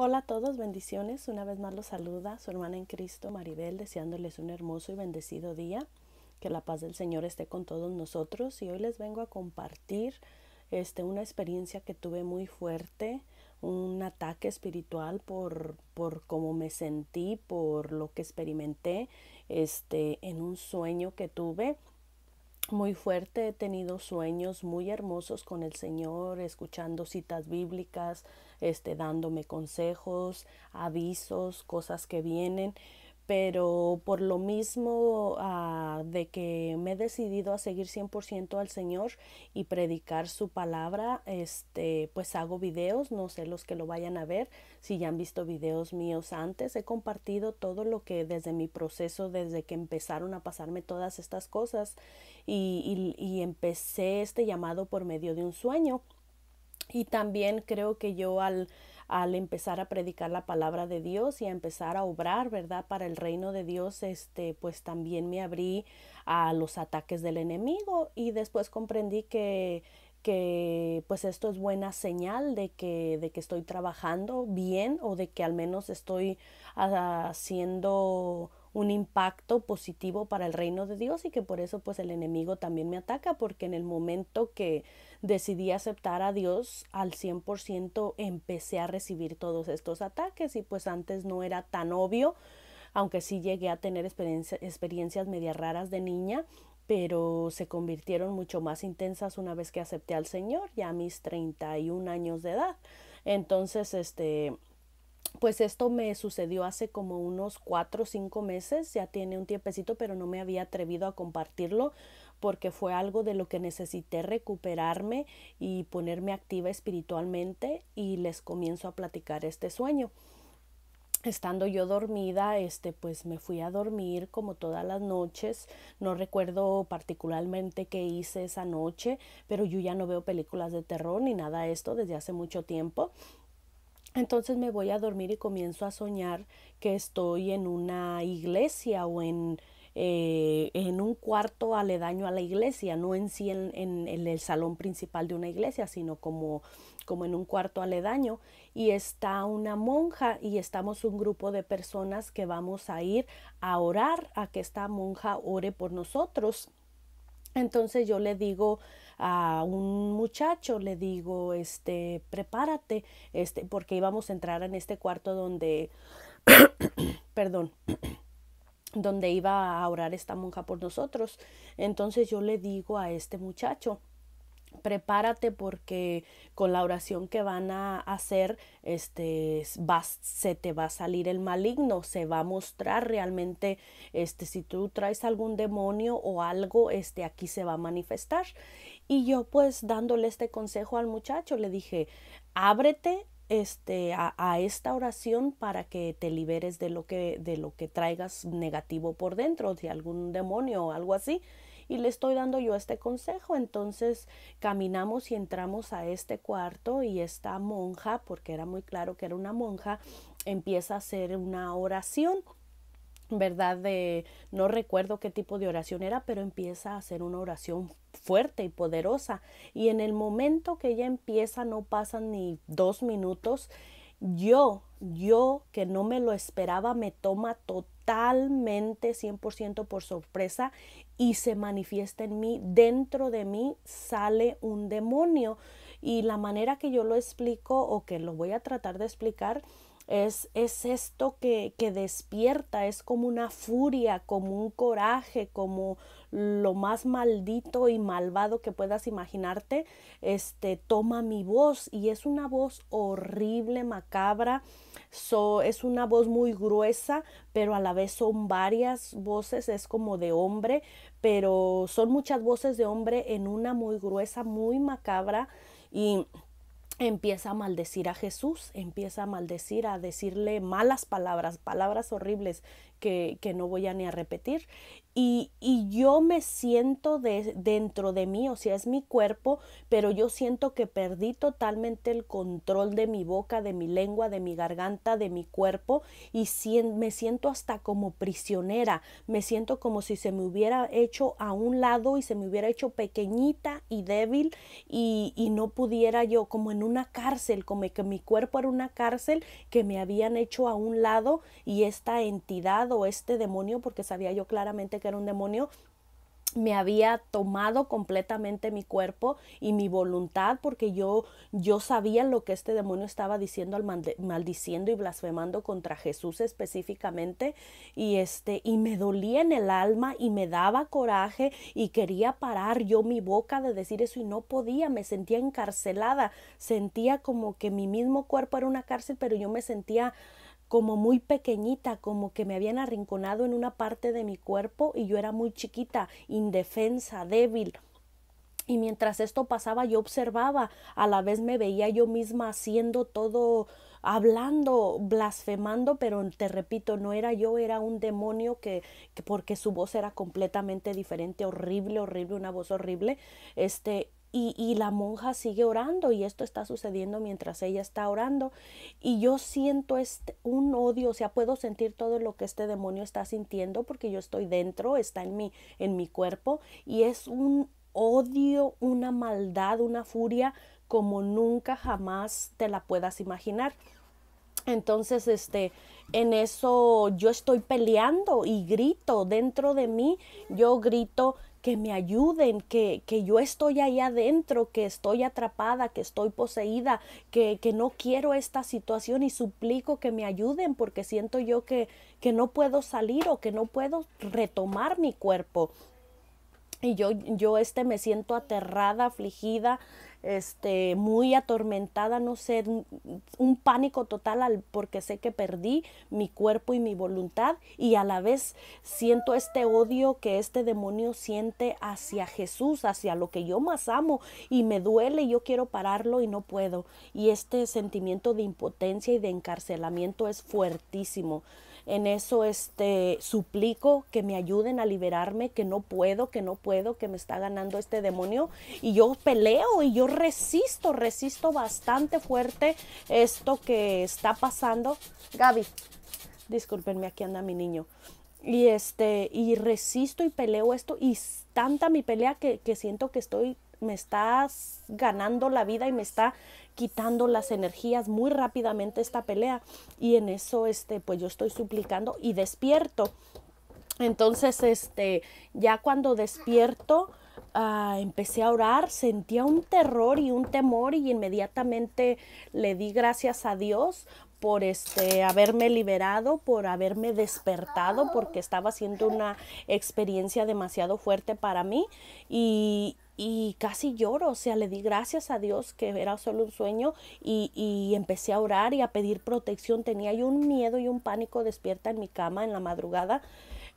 Hola a todos, bendiciones. Una vez más los saluda su hermana en Cristo, Maribel, deseándoles un hermoso y bendecido día. Que la paz del Señor esté con todos nosotros. Y hoy les vengo a compartir este, una experiencia que tuve muy fuerte, un ataque espiritual por, por cómo me sentí, por lo que experimenté este, en un sueño que tuve muy fuerte, he tenido sueños muy hermosos con el Señor, escuchando citas bíblicas, este, dándome consejos, avisos, cosas que vienen pero por lo mismo ah, de que me he decidido a seguir 100% al Señor y predicar su palabra, este, pues hago videos, no sé los que lo vayan a ver, si ya han visto videos míos antes, he compartido todo lo que desde mi proceso, desde que empezaron a pasarme todas estas cosas y empecé este llamado por medio de un sueño. Y también creo que yo al al empezar a predicar la palabra de Dios y a empezar a obrar, ¿verdad? Para el reino de Dios, este, pues también me abrí a los ataques del enemigo y después comprendí que que pues esto es buena señal de que, de que estoy trabajando bien o de que al menos estoy ah, haciendo un impacto positivo para el reino de Dios y que por eso pues el enemigo también me ataca porque en el momento que decidí aceptar a Dios al 100% empecé a recibir todos estos ataques y pues antes no era tan obvio, aunque sí llegué a tener experiencias media raras de niña, pero se convirtieron mucho más intensas una vez que acepté al Señor, ya a mis 31 años de edad. Entonces, este, pues esto me sucedió hace como unos cuatro o cinco meses, ya tiene un tiempecito, pero no me había atrevido a compartirlo porque fue algo de lo que necesité recuperarme y ponerme activa espiritualmente y les comienzo a platicar este sueño. Estando yo dormida, este pues me fui a dormir como todas las noches. No recuerdo particularmente qué hice esa noche, pero yo ya no veo películas de terror ni nada de esto desde hace mucho tiempo. Entonces me voy a dormir y comienzo a soñar que estoy en una iglesia o en, eh, en un cuarto aledaño a la iglesia, no en en, el salón principal de una iglesia, sino como, como en un cuarto aledaño. Y está una monja y estamos un grupo de personas que vamos a ir a orar, a que esta monja ore por nosotros. Entonces yo le digo a un muchacho, le digo, este, prepárate, este, porque íbamos a entrar en este cuarto donde, perdón, donde iba a orar esta monja por nosotros. Entonces yo le digo a este muchacho, prepárate porque con la oración que van a hacer, este, vas, se te va a salir el maligno, se va a mostrar realmente, este, si tú traes algún demonio o algo, este, aquí se va a manifestar. Y yo pues dándole este consejo al muchacho, le dije, ábrete este, a, esta oración para que te liberes de lo que, de lo que traigas negativo por dentro, de algún demonio o algo así. Y le estoy dando yo este consejo. Entonces caminamos y entramos a este cuarto y esta monja, porque era muy claro que era una monja, empieza a hacer una oración ¿verdad? De, no recuerdo qué tipo de oración era, pero empieza a hacer una oración fuerte y poderosa. Y en el momento que ella empieza, no pasan ni dos minutos, yo, yo que no me lo esperaba, me toma totalmente 100% por sorpresa y se manifiesta en mí, dentro de mí sale un demonio. Y la manera que yo lo explico o que lo voy a tratar de explicar es, esto que, despierta, es como una furia, como un coraje, como lo más maldito y malvado que puedas imaginarte, este, toma mi voz y es una voz horrible, macabra, es una voz muy gruesa, pero a la vez son varias voces, es como de hombre, pero son muchas voces de hombre en una muy gruesa, muy macabra y empieza a maldecir a Jesús, empieza a maldecir, a decirle malas palabras, palabras horribles que, no voy a ni a repetir. Y, y yo me siento dentro de mí, o sea, es mi cuerpo, pero yo siento que perdí totalmente el control de mi boca, de mi lengua, de mi garganta, de mi cuerpo, y me siento hasta como prisionera, me siento como si se me hubiera hecho a un lado y se me hubiera hecho pequeñita y débil y no pudiera yo, como en una cárcel, como que mi cuerpo era una cárcel que me habían hecho a un lado y esta entidad este demonio, porque sabía yo claramente que era un demonio, me había tomado completamente mi cuerpo y mi voluntad porque yo yo sabía lo que este demonio estaba diciendo al maldiciendo y blasfemando contra Jesús específicamente y este y me dolía en el alma y me daba coraje y quería parar yo mi boca de decir eso y no podía, me sentía encarcelada, sentía como que mi mismo cuerpo era una cárcel, pero yo me sentía como muy pequeñita, como que me habían arrinconado en una parte de mi cuerpo y yo era muy chiquita, indefensa, débil. Y mientras esto pasaba yo observaba, a la vez me veía yo misma haciendo todo, hablando, blasfemando, pero te repito, no era yo, era un demonio que, que porque su voz era completamente diferente, horrible, horrible, una voz horrible. Este, y, la monja sigue orando y esto está sucediendo mientras ella está orando y yo siento este, un odio, o sea, puedo sentir todo lo que este demonio está sintiendo porque yo estoy dentro, está en mi, en mi cuerpo y es un odio, una maldad, una furia como nunca jamás te la puedas imaginar. Entonces, este, en eso yo estoy peleando y grito dentro de mí, yo grito, que me ayuden, que, que, yo estoy ahí adentro, que estoy atrapada, que estoy poseída, que, que, no quiero esta situación y suplico que me ayuden porque siento yo que, que no puedo salir o que no puedo retomar mi cuerpo. Y yo, yo este me siento aterrada, afligida, este, muy atormentada, no sé, un pánico total porque sé que perdí mi cuerpo y mi voluntad y a la vez siento este odio que este demonio siente hacia Jesús, hacia lo que yo más amo y me duele, y yo quiero pararlo y no puedo. Y este sentimiento de impotencia y de encarcelamiento es fuertísimo. En eso este, suplico que me ayuden a liberarme, que no puedo, que no puedo, que me está ganando este demonio. Y yo peleo y yo resisto, resisto bastante fuerte esto que está pasando. Gaby, discúlpenme, aquí anda mi niño. Y este, y resisto y peleo esto, y tanta mi pelea que, que siento que estoy me estás ganando la vida y me está quitando las energías muy rápidamente esta pelea. Y en eso, este, pues yo estoy suplicando y despierto. Entonces, este, ya cuando despierto, ah, empecé a orar, sentía un terror y un temor y inmediatamente le di gracias a Dios por este haberme liberado, por haberme despertado, porque estaba siendo una experiencia demasiado fuerte para mí y, y casi lloro, o sea, le di gracias a Dios que era solo un sueño y, y, empecé a orar y a pedir protección. Tenía yo un miedo y un pánico despierta en mi cama en la madrugada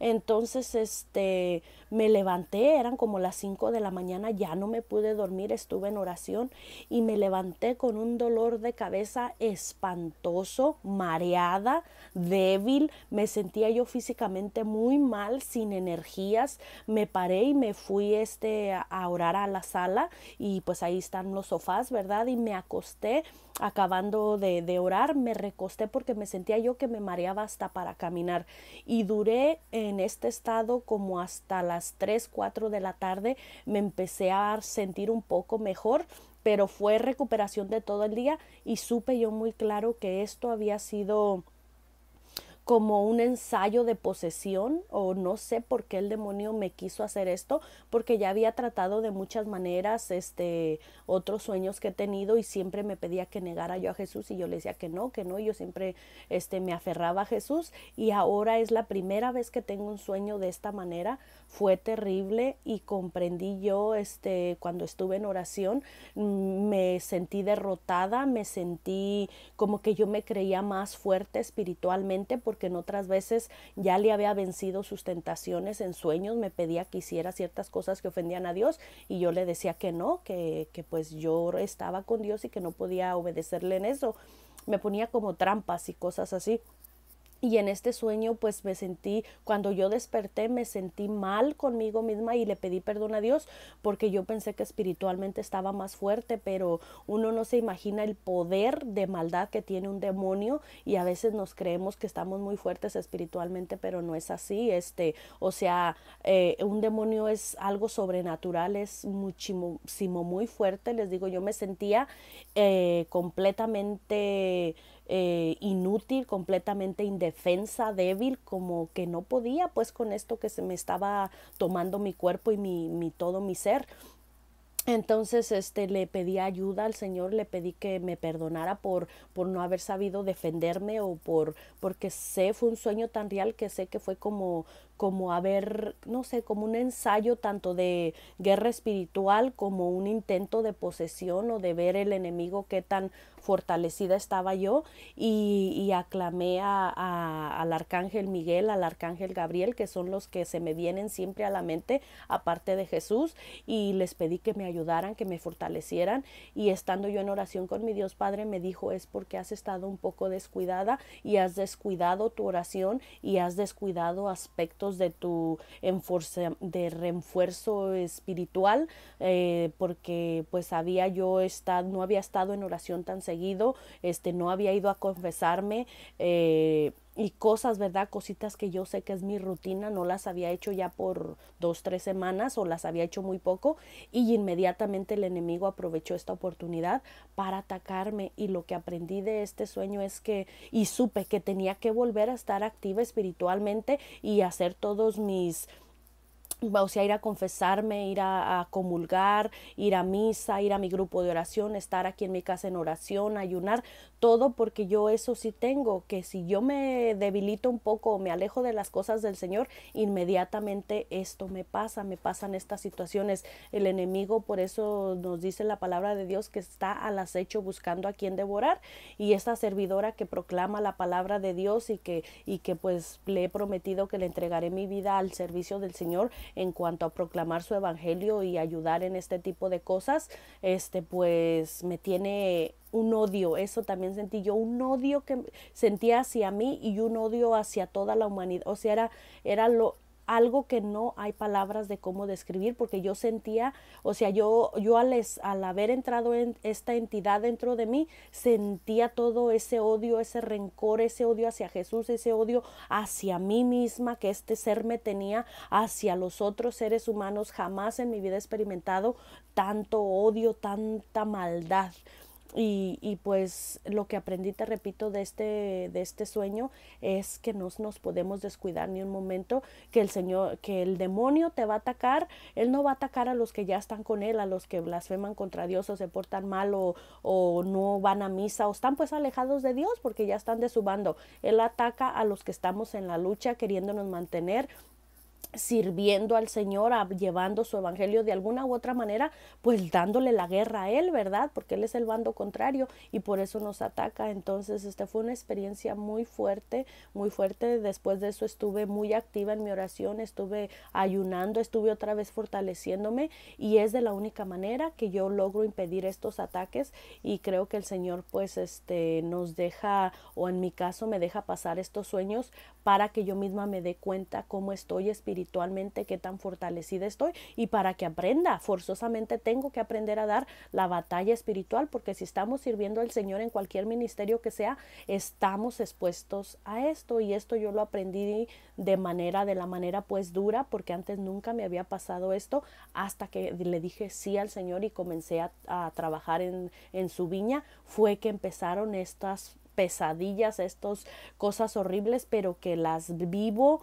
entonces, este, me levanté, eran como las 5 de la mañana, ya no me pude dormir, estuve en oración y me levanté con un dolor de cabeza espantoso, mareada, débil, me sentía yo físicamente muy mal, sin energías, me paré y me fui este, a orar a la sala y pues ahí están los sofás, ¿verdad? Y me acosté, acabando de, orar, me recosté porque me sentía yo que me mareaba hasta para caminar y duré... Eh, en este estado como hasta las 3, 4 de la tarde me empecé a sentir un poco mejor, pero fue recuperación de todo el día y supe yo muy claro que esto había sido como un ensayo de posesión o no sé por qué el demonio me quiso hacer esto, porque ya había tratado de muchas maneras este otros sueños que he tenido y siempre me pedía que negara yo a Jesús y yo le decía que no, que no, y yo siempre este me aferraba a Jesús y ahora es la primera vez que tengo un sueño de esta manera, fue terrible y comprendí yo este cuando estuve en oración mm, me sentí derrotada, me sentí como que yo me creía más fuerte espiritualmente porque en otras veces ya le había vencido sus tentaciones en sueños, me pedía que hiciera ciertas cosas que ofendían a Dios y yo le decía que no, que, que pues yo estaba con Dios y que no podía obedecerle en eso. Me ponía como trampas y cosas así. Y en este sueño pues me sentí, cuando yo desperté me sentí mal conmigo misma y le pedí perdón a Dios porque yo pensé que espiritualmente estaba más fuerte, pero uno no se imagina el poder de maldad que tiene un demonio y a veces nos creemos que estamos muy fuertes espiritualmente, pero no es así. Este, o sea, eh, un demonio es algo sobrenatural, es muchísimo muy fuerte. Les digo, yo me sentía eh, completamente eh, inútil, completamente indefensa, débil, como que no podía pues con esto que se me estaba tomando mi cuerpo y mi, mi todo mi ser. Entonces, este, le pedí ayuda al Señor, le pedí que me perdonara por, por no haber sabido defenderme o por, porque sé, fue un sueño tan real que sé que fue como, como haber, no sé, como un ensayo tanto de guerra espiritual como un intento de posesión o de ver el enemigo qué tan fortalecida estaba yo y, aclamé al arcángel Miguel, al arcángel Gabriel, que son los que se me vienen siempre a la mente, aparte de Jesús, y les pedí que me ayudaran, que me fortalecieran, y estando yo en oración con mi Dios Padre, me dijo, es porque has estado un poco descuidada y has descuidado tu oración y has descuidado aspectos de tu de refuerzo espiritual, eh, porque pues había yo estado, no había estado en oración tan seguido, este, no había ido a confesarme. Eh, y cosas, ¿verdad? Cositas que yo sé que es mi rutina, no las había hecho ya por dos, tres semanas o las había hecho muy poco y inmediatamente el enemigo aprovechó esta oportunidad para atacarme y lo que aprendí de este sueño es que y supe que tenía que volver a estar activa espiritualmente y hacer todos mis o sea, ir a confesarme, ir a, a, comulgar, ir a misa, ir a mi grupo de oración, estar aquí en mi casa en oración, ayunar, todo porque yo eso sí tengo, que si yo me debilito un poco o me alejo de las cosas del Señor, inmediatamente esto me pasa, me pasan estas situaciones. El enemigo, por eso nos dice la palabra de Dios que está al acecho buscando a quien devorar y esta servidora que proclama la palabra de Dios y que, y que pues le he prometido que le entregaré mi vida al servicio del Señor en cuanto a proclamar su evangelio y ayudar en este tipo de cosas, este pues me tiene un odio, eso también sentí yo, un odio que sentía hacia mí y un odio hacia toda la humanidad. O sea, era, era lo, algo que no hay palabras de cómo describir, porque yo sentía, o sea, yo, yo al, al haber entrado en esta entidad dentro de mí, sentía todo ese odio, ese rencor, ese odio hacia Jesús, ese odio hacia mí misma que este ser me tenía, hacia los otros seres humanos. Jamás en mi vida he experimentado tanto odio, tanta maldad. Y, pues lo que aprendí, te repito, de este, de este sueño es que no nos podemos descuidar ni un momento, que el Señor, que el demonio te va a atacar, él no va a atacar a los que ya están con él, a los que blasfeman contra Dios o se portan mal o, o no van a misa o están pues alejados de Dios porque ya están de su bando. Él ataca a los que estamos en la lucha queriéndonos mantener sirviendo al Señor, llevando su evangelio de alguna u otra manera, pues dándole la guerra a Él, ¿verdad? Porque Él es el bando contrario y por eso nos ataca. Entonces, esta fue una experiencia muy fuerte, muy fuerte. Después de eso estuve muy activa en mi oración, estuve ayunando, estuve otra vez fortaleciéndome y es de la única manera que yo logro impedir estos ataques y creo que el Señor pues este nos deja o en mi caso me deja pasar estos sueños para que yo misma me dé cuenta cómo estoy espiritualmente espiritualmente, qué tan fortalecida estoy y para que aprenda, forzosamente tengo que aprender a dar la batalla espiritual porque si estamos sirviendo al Señor en cualquier ministerio que sea, estamos expuestos a esto y esto yo lo aprendí de manera, de la manera pues dura porque antes nunca me había pasado esto hasta que le dije sí al Señor y comencé a, trabajar en, en su viña, fue que empezaron estas pesadillas, estas cosas horribles, pero que las vivo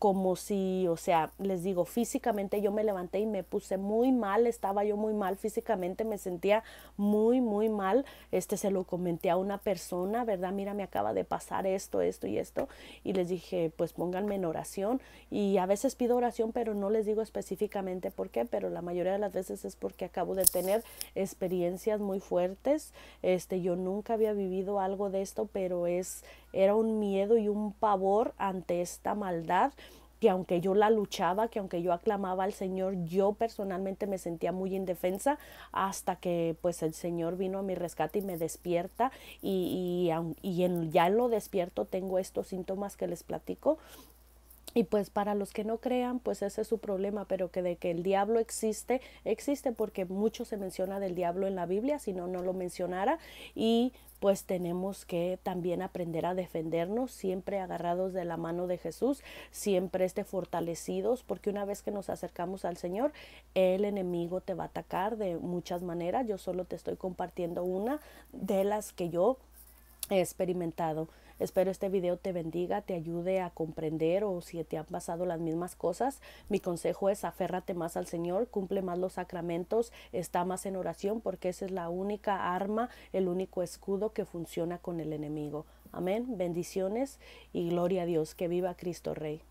como si, o sea, les digo, físicamente yo me levanté y me puse muy mal, estaba yo muy mal físicamente, me sentía muy, muy mal. Este se lo comenté a una persona, ¿verdad? Mira, me acaba de pasar esto, esto y esto. Y les dije, pues pónganme en oración. Y a veces pido oración, pero no les digo específicamente por qué, pero la mayoría de las veces es porque acabo de tener experiencias muy fuertes. Este, yo nunca había vivido algo de esto, pero es era un miedo y un pavor ante esta maldad que aunque yo la luchaba, que aunque yo aclamaba al Señor, yo personalmente me sentía muy indefensa hasta que pues el Señor vino a mi rescate y me despierta y, en, ya en lo despierto tengo estos síntomas que les platico. Y pues para los que no crean, pues ese es su problema, pero que de que el diablo existe, existe porque mucho se menciona del diablo en la Biblia, si no, no lo mencionara. Y pues tenemos que también aprender a defendernos, siempre agarrados de la mano de Jesús, siempre esté fortalecidos, porque una vez que nos acercamos al Señor, el enemigo te va a atacar de muchas maneras. Yo solo te estoy compartiendo una de las que yo he experimentado. Espero este video te bendiga, te ayude a comprender o si te han pasado las mismas cosas. Mi consejo es aférrate más al Señor, cumple más los sacramentos, está más en oración porque esa es la única arma, el único escudo que funciona con el enemigo. Amén. Bendiciones y gloria a Dios. Que viva Cristo Rey.